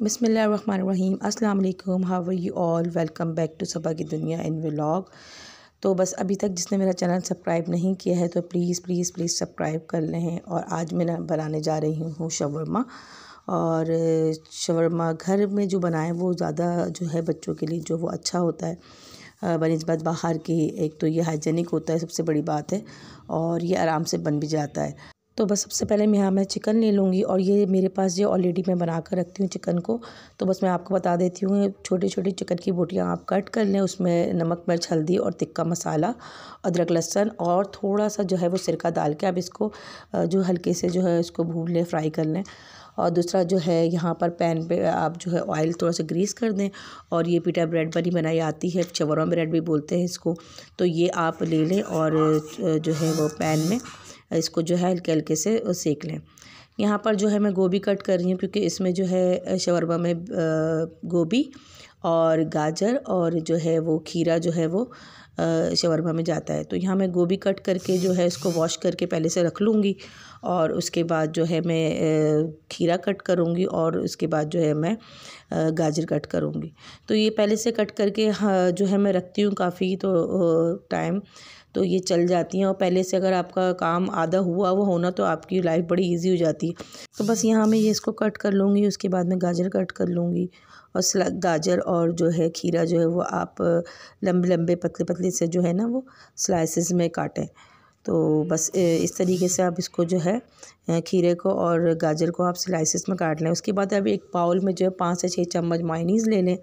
बसमीम अस्सलाम वालेकुम how are you all welcome back to Saba की दुनिया इन व्लॉग तो बस अभी तक जिसने मेरा चैनल सब्सक्राइब नहीं किया है तो प्लीज़ प्लीज़ प्लीज़ सब्सक्राइब कर लें और आज मैं बनाने जा रही हूँ शवरमा और शवरमा घर में जो बनाएं वो ज़्यादा जो है बच्चों के लिए जो वो अच्छा होता है बनस्बत बाहर की एक तो ये हाइजेनिक होता है सबसे बड़ी बात है और ये आराम से बन भी जाता है तो बस सबसे पहले मैं यहाँ मैं चिकन ले लूँगी और ये मेरे पास ये ऑलरेडी मैं बना कर रखती हूँ चिकन को तो बस मैं आपको बता देती हूँ छोटे छोटे चिकन की बोटियाँ आप कट कर लें उसमें नमक मिर्च हल्दी और तिक्का मसाला अदरक लहसन और थोड़ा सा जो है वो सिरका डाल के आप इसको जो हल्के से जो है इसको भून लें फ्राई कर लें और दूसरा जो है यहाँ पर पैन पे आप जो है ऑयल थोड़ा सा ग्रीस कर दें और ये पीटा ब्रेड बनी बनाई आती है चवरमा ब्रेड भी बोलते हैं इसको तो ये आप ले लें और जो है वो पैन में इसको जो है हल्के हल्के से सेक लें यहाँ पर जो है मैं गोभी कट कर रही हूँ क्योंकि इसमें जो है शवरबा में गोभी और गाजर और जो है वो खीरा जो है वो शवरमा में जाता है तो यहाँ मैं गोभी कट करके जो है इसको वॉश करके पहले से रख लूँगी और उसके बाद जो है मैं खीरा कट करूँगी और उसके बाद जो है मैं गाजर कट करूँगी तो ये पहले से कट करके हाँ, जो है मैं रखती हूँ काफ़ी तो टाइम तो ये चल जाती हैं और पहले से अगर आपका काम आधा हुआ वो होना तो आपकी लाइफ बड़ी ईजी हो जाती है तो बस यहाँ मैं ये इसको कट कर लूँगी उसके बाद मैं गाजर कट कर लूँगी और स्लग गाजर और जो है खीरा जो है वो आप लंबे लंबे पतले पतले से जो है ना वो स्लाइसिस में काटें तो बस इस तरीके से आप इसको जो है खीरे को और गाजर को आप स्लाइसिस में काट लें उसके बाद अभी एक बाउल में जो है पाँच से छः चम्मच मायनीज़ ले लें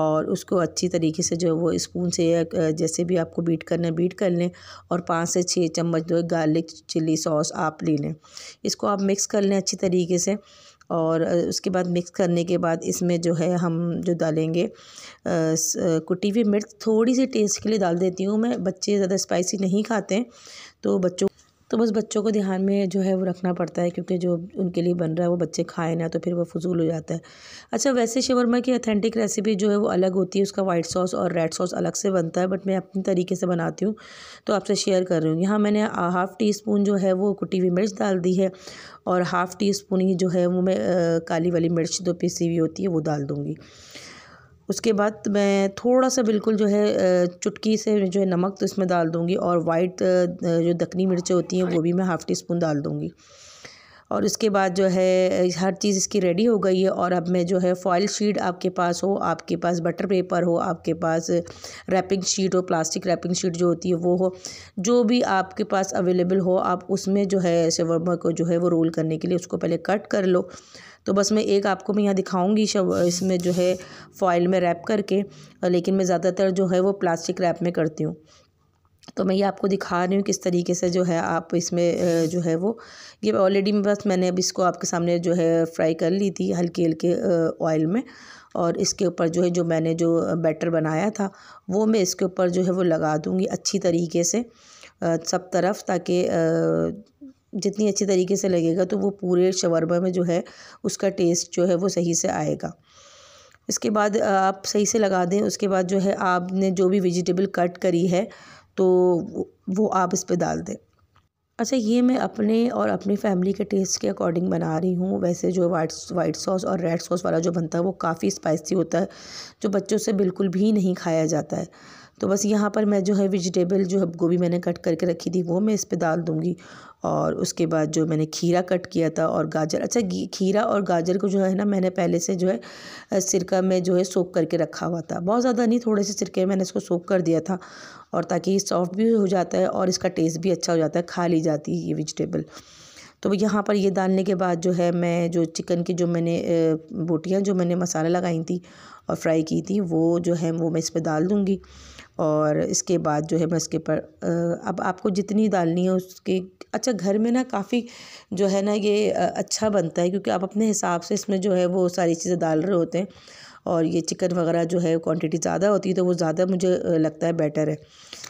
और उसको अच्छी तरीके से जो वो स्पून से या जैसे भी आपको बीट करना है बीट कर लें और पाँच से छः चम्मच जो है गार्लिक चिली सॉस आप ले लें इसको आप मिक्स कर लें अच्छी तरीके से और उसके बाद मिक्स करने के बाद इसमें जो है हम जो डालेंगे कुटी हुई मिर्च थोड़ी सी टेस्ट के लिए डाल देती हूँ मैं बच्चे ज़्यादा स्पाइसी नहीं खाते तो बच्चों तो बस बच्चों को ध्यान में जो है वो रखना पड़ता है क्योंकि जो उनके लिए बन रहा है वो बच्चे खाए ना तो फिर वो फजूल हो जाता है अच्छा वैसे शवरमा की अथेंटिक रेसिपी जो है वो अलग होती है उसका वाइट सॉस और रेड सॉस अलग से बनता है बट मैं अपने तरीके से बनाती हूँ तो आपसे शेयर कर रही हूँ यहाँ मैंने हाफ़ टी स्पून जो है वो कुटी हुई मिर्च डाल दी है और हाफ़ टी स्पून ही जो है वो मैं काली वाली मिर्च दो पीसी हुई होती है वो डाल दूँगी उसके बाद मैं थोड़ा सा बिल्कुल जो है चुटकी से जो है नमक तो इसमें डाल दूँगी और वाइट जो दखनी मिर्चें होती हैं वो भी मैं हाफ़ टी स्पून डाल दूँगी और इसके बाद जो है हर चीज़ इसकी रेडी हो गई है और अब मैं जो है फॉइल शीट आपके पास हो आपके पास बटर पेपर हो आपके पास रैपिंग शीट हो प्लास्टिक रैपिंग शीट जो होती है वो हो जो भी आपके पास अवेलेबल हो आप उसमें जो है शवरमा को जो है वो रोल करने के लिए उसको पहले कट कर लो तो बस मैं एक आपको मैं यहाँ दिखाऊंगी इसमें जो है फॉइल में रैप करके लेकिन मैं ज़्यादातर जो है वो प्लास्टिक रैप में करती हूँ तो मैं ये आपको दिखा रही हूँ किस तरीके से जो है आप इसमें जो है वो ये ऑलरेडी बस मैंने अब इसको आपके सामने जो है फ्राई कर ली थी हल्के हल्के ऑयल में और इसके ऊपर जो है जो मैंने जो बैटर बनाया था वो मैं इसके ऊपर जो है वो लगा दूँगी अच्छी तरीके से सब तरफ ताकि जितनी अच्छी तरीके से लगेगा तो वो पूरे शवरबा में जो है उसका टेस्ट जो है वो सही से आएगा इसके बाद आप सही से लगा दें उसके बाद जो है आपने जो भी वेजिटेबल कट करी है तो वो आप इस पर डाल दें अच्छा ये मैं अपने और अपनी फैमिली के टेस्ट के अकॉर्डिंग बना रही हूँ वैसे जो वाइट वाइट सॉस और रेड सॉस वाला जो बनता है वो काफ़ी स्पाइसी होता है जो बच्चों से बिल्कुल भी नहीं खाया जाता है तो बस यहाँ पर मैं जो है वेजिटेबल जो है गोभी मैंने कट करके रखी थी वो मैं इस पर डाल दूँगी और उसके बाद जो मैंने खीरा कट किया था और गाजर अच्छा खीरा और गाजर को जो है ना मैंने पहले से जो है सिरका में जो है सोक करके रखा हुआ था बहुत ज़्यादा नहीं थोड़े से सिरके में मैंने इसको सोक कर दिया था और ताकि सॉफ्ट भी हो जाता है और इसका टेस्ट भी अच्छा हो जाता है खा ली जाती है ये वेजिटेबल तो यहाँ पर ये डालने के बाद जो है मैं जो चिकन की जो मैंने बोटियाँ जो मैंने मसाला लगाई थी और फ्राई की थी वो जो है वो मैं इस पर डाल दूँगी और इसके बाद जो है मैं इसके पर अब आपको जितनी डालनी है उसके अच्छा घर में ना काफ़ी जो है ना ये अच्छा बनता है क्योंकि आप अपने हिसाब से इसमें जो है वो सारी चीज़ें डाल रहे होते हैं और ये चिकन वगैरह जो है क्वांटिटी ज़्यादा होती है तो वो ज़्यादा मुझे लगता है बेटर है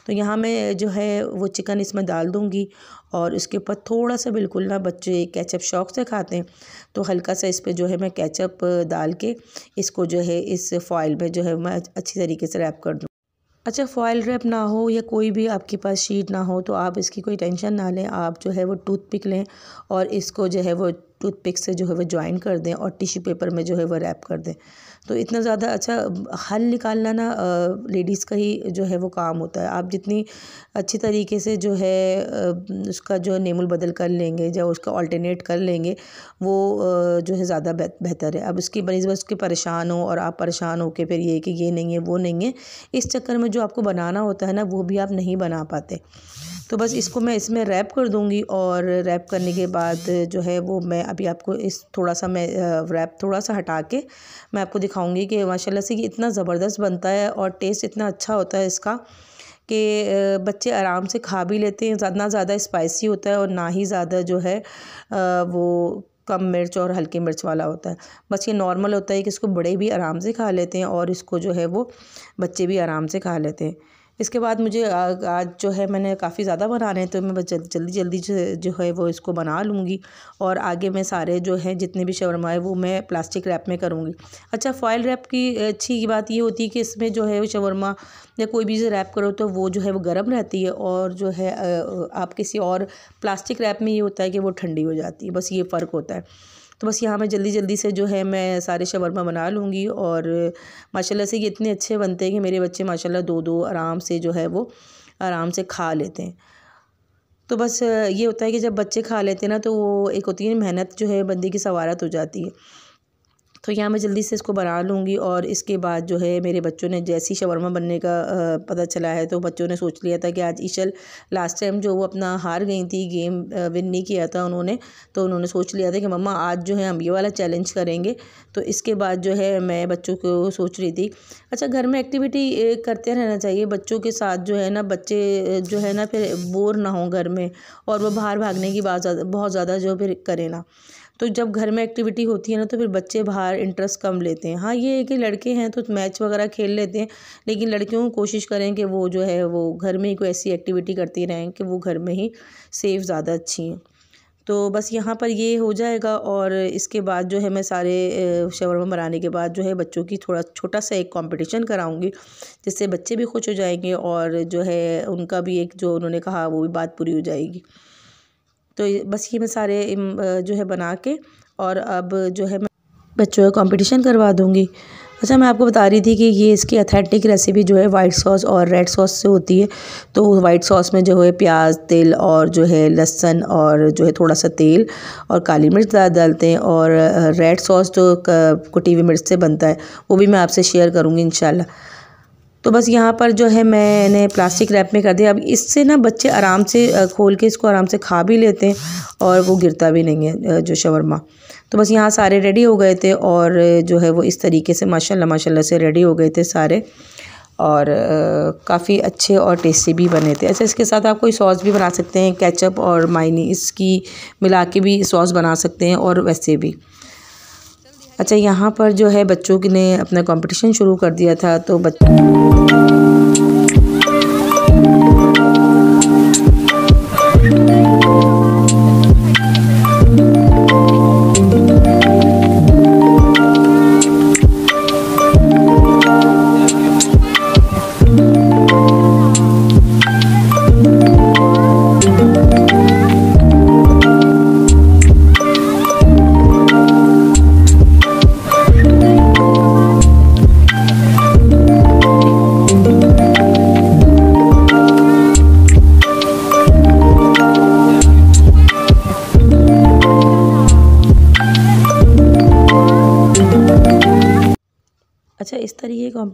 तो यहाँ मैं जो है वो चिकन इसमें डाल दूँगी और इसके ऊपर थोड़ा सा बिल्कुल ना बच्चे कैचअप शौक से खाते हैं तो हल्का सा इस पर जो है मैं कैचअप डाल के इसको जो है इस फॉइल में जो है मैं अच्छी तरीके से रैप कर दूँ अच्छा फॉयल रैप ना हो या कोई भी आपके पास शीट ना हो तो आप इसकी कोई टेंशन ना लें आप जो है वो टूथपिक लें और इसको जो है वो टूथपिक से जो है वो ज्वाइन कर दें और टिश्यू पेपर में जो है वो रैप कर दें तो इतना ज़्यादा अच्छा हल निकालना ना लेडीज़ का ही जो है वो काम होता है आप जितनी अच्छी तरीके से जो है उसका जो नेमुल बदल कर लेंगे या उसका ऑल्टरनेट कर लेंगे वो जो है ज़्यादा बेहतर है अब उसकी बनस्बत उसके परेशान हो और आप परेशान हो के फिर ये कि ये नहीं है वो नहीं है इस चक्कर में जो आपको बनाना होता है ना वो भी आप नहीं बना पाते तो बस इसको मैं इसमें रैप कर दूँगी और रैप करने के बाद जो है वो मैं अभी आपको इस थोड़ा सा मैं रैप थोड़ा सा हटा के मैं आपको दिखाऊँगी कि माशाल्लाह से ये इतना ज़बरदस्त बनता है और टेस्ट इतना अच्छा होता है इसका कि बच्चे आराम से खा भी लेते हैं ना ज़्यादा स्पाइसी होता है और ना ही ज़्यादा जो है वो कम मिर्च और हल्की मिर्च वाला होता है बस ये नॉर्मल होता है कि इसको बड़े भी आराम से खा लेते हैं और इसको जो है वो बच्चे भी आराम से खा लेते हैं इसके बाद मुझे आज जो है मैंने काफ़ी ज़्यादा बना रहे हैं तो मैं बस जल्दी जल्दी जो है वो इसको बना लूँगी और आगे मैं सारे जो है जितने भी शवरमा है वो मैं प्लास्टिक रैप में करूँगी अच्छा फॉयल रैप की अच्छी बात ये होती है कि इसमें जो है वो शवरमा या कोई भी रैप करो तो वो जो है वो गर्म रहती है और जो है आप किसी और प्लास्टिक रैप में ये होता है कि वो ठंडी हो जाती है बस ये फ़र्क होता है तो बस यहाँ मैं जल्दी जल्दी से जो है मैं सारे शवरमा बना लूँगी और माशाल्लाह से ये इतने अच्छे बनते हैं कि मेरे बच्चे माशाल्लाह दो दो आराम से जो है वो आराम से खा लेते हैं तो बस ये होता है कि जब बच्चे खा लेते हैं ना तो वो एक होती है मेहनत जो है बंदी की सवारत हो जाती है तो यहाँ मैं जल्दी से इसको बना लूँगी और इसके बाद जो है मेरे बच्चों ने जैसी शवरमा बनने का पता चला है तो बच्चों ने सोच लिया था कि आज ईशल लास्ट टाइम जो वो अपना हार गई थी गेम विन नहीं किया था उन्होंने तो उन्होंने सोच लिया था कि मम्मा आज जो है हम ये वाला चैलेंज करेंगे तो इसके बाद जो है मैं बच्चों को सोच रही थी अच्छा घर में एक्टिविटी करते रहना चाहिए बच्चों के साथ जो है ना बच्चे जो है ना फिर बोर ना हों घर में और वो बाहर भागने की बात बहुत ज़्यादा जो फिर करें ना तो जब घर में एक्टिविटी होती है ना तो फिर बच्चे बाहर इंटरेस्ट कम लेते हैं हाँ ये है कि लड़के हैं तो मैच वगैरह खेल लेते हैं लेकिन लड़कियों को कोशिश करें कि वो जो है वो घर में ही कोई ऐसी एक्टिविटी करती रहें कि वो घर में ही सेफ ज़्यादा अच्छी हैं तो बस यहाँ पर ये हो जाएगा और इसके बाद जो है मैं सारे शवरमा बनाने के बाद जो है बच्चों की थोड़ा छोटा सा एक कंपटीशन कराऊंगी जिससे बच्चे भी खुश हो जाएंगे और जो है उनका भी एक जो उन्होंने कहा वो भी बात पूरी हो जाएगी तो बस ये मैं सारे जो है बना के और अब जो है मैं बच्चों का कॉम्पिटिशन करवा दूँगी अच्छा मैं आपको बता रही थी कि ये इसकी अथेंटिक रेसिपी जो है वाइट सॉस और रेड सॉस से होती है तो वाइट सॉस में जो है प्याज तेल और जो है लहसन और जो है थोड़ा सा तेल और काली मिर्च डालते हैं और रेड सॉस जो कुटी हुई मिर्च से बनता है वो भी मैं आपसे शेयर करूँगी इन तो बस यहाँ पर जो है मैंने प्लास्टिक रैप में कर दिया अब इससे ना बच्चे आराम से खोल के इसको आराम से खा भी लेते हैं और वो गिरता भी नहीं है जो शवरमा तो बस यहाँ सारे रेडी हो गए थे और जो है वो इस तरीके से माशाल्लाह माशाल्लाह से रेडी हो गए थे सारे और काफ़ी अच्छे और टेस्टी भी बने थे अच्छा इसके साथ आप कोई सॉस भी बना सकते हैं कैचअप और मायनी इसकी मिला के भी सॉस बना सकते हैं और वैसे भी अच्छा यहाँ पर जो है बच्चों ने अपना कंपटीशन शुरू कर दिया था तो बच्चों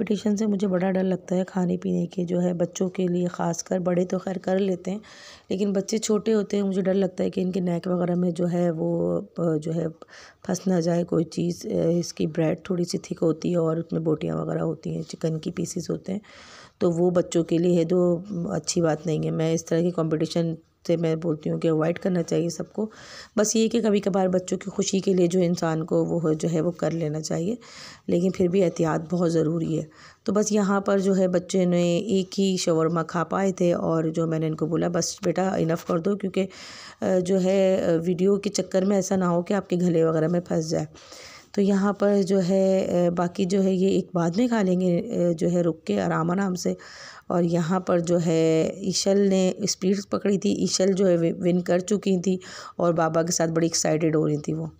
कंपटीशन से मुझे बड़ा डर लगता है खाने पीने के जो है बच्चों के लिए ख़ासकर बड़े तो खैर कर लेते हैं लेकिन बच्चे छोटे होते हैं मुझे डर लगता है कि इनके नेक वगैरह में जो है वो जो है फंस ना जाए कोई चीज़ इसकी ब्रेड थोड़ी सी थिक होती है और उसमें बोटियाँ वगैरह होती हैं चिकन की पीसीस होते हैं तो वो बच्चों के लिए है तो अच्छी बात नहीं है मैं इस तरह की कॉम्पिटिशन से मैं बोलती हूँ कि अवॉइड करना चाहिए सबको बस ये कि कभी कभार बच्चों की खुशी के लिए जो इंसान को वो जो है वो कर लेना चाहिए लेकिन फिर भी एहतियात बहुत ज़रूरी है तो बस यहाँ पर जो है बच्चे ने एक ही शवरमा खा पाए थे और जो मैंने इनको बोला बस बेटा इनफ कर दो क्योंकि जो है वीडियो के चक्कर में ऐसा ना हो कि आपके गले वगैरह में फंस जाए तो यहाँ पर जो है बाकी जो है ये एक बाद में खा लेंगे जो है रुक के आराम आराम से और यहाँ पर जो है ईशल ने स्पीड पकड़ी थी ईशल जो है विन कर चुकी थी और बाबा के साथ बड़ी एक्साइटेड हो रही थी वो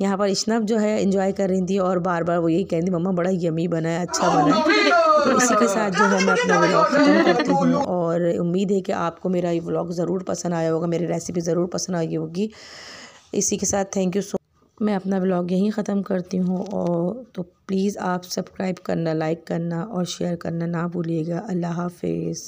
यहाँ पर इशनब जो है इन्जॉय कर रही थी और बार बार वो यही कह रही थी मम्मा बड़ा यमी बना है अच्छा बना है तो इसी के साथ जो है मैं अपना व्लॉग खत्म करती हूँ और उम्मीद है कि आपको मेरा ये व्लॉग ज़रूर पसंद आया होगा मेरी रेसिपी ज़रूर पसंद आई होगी इसी के साथ थैंक यू सो मैं अपना ब्लॉग यहीं ख़त्म करती हूँ और तो प्लीज़ आप सब्सक्राइब करना लाइक करना और शेयर करना ना भूलिएगा अल्लाह हाफिज़